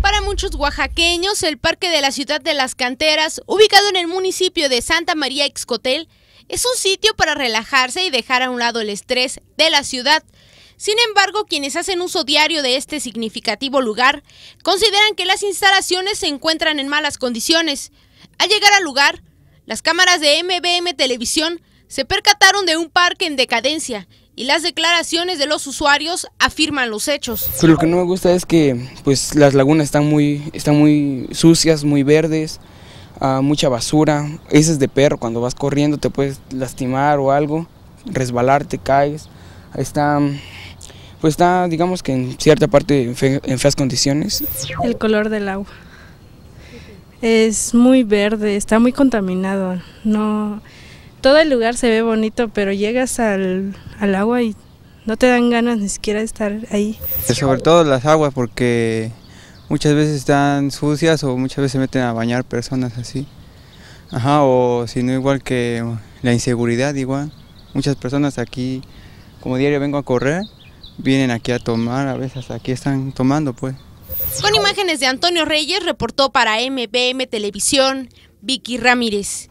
Para muchos oaxaqueños, el Parque de la Ciudad de las Canteras, ubicado en el municipio de Santa María Excotel, es un sitio para relajarse y dejar a un lado el estrés de la ciudad. Sin embargo, quienes hacen uso diario de este significativo lugar consideran que las instalaciones se encuentran en malas condiciones. Al llegar al lugar, las cámaras de MBM Televisión se percataron de un parque en decadencia y las declaraciones de los usuarios afirman los hechos. lo que no me gusta es que pues las lagunas están muy, están muy sucias, muy verdes, ah, mucha basura, Ese es de perro, cuando vas corriendo te puedes lastimar o algo, resbalarte, caes, está pues está digamos que en cierta parte en, en feas condiciones. El color del agua. Es muy verde, está muy contaminado, no todo el lugar se ve bonito, pero llegas al, agua y no te dan ganas ni siquiera de estar ahí. Sobre todo las aguas, porque muchas veces están sucias o muchas veces se meten a bañar personas así. Ajá, o si no, igual que la inseguridad, igual. Muchas personas aquí, como diario vengo a correr, vienen aquí a tomar, a veces aquí están tomando, pues. Con imágenes de Antonio Reyes, reportó para MBM Televisión, Vicky Ramírez.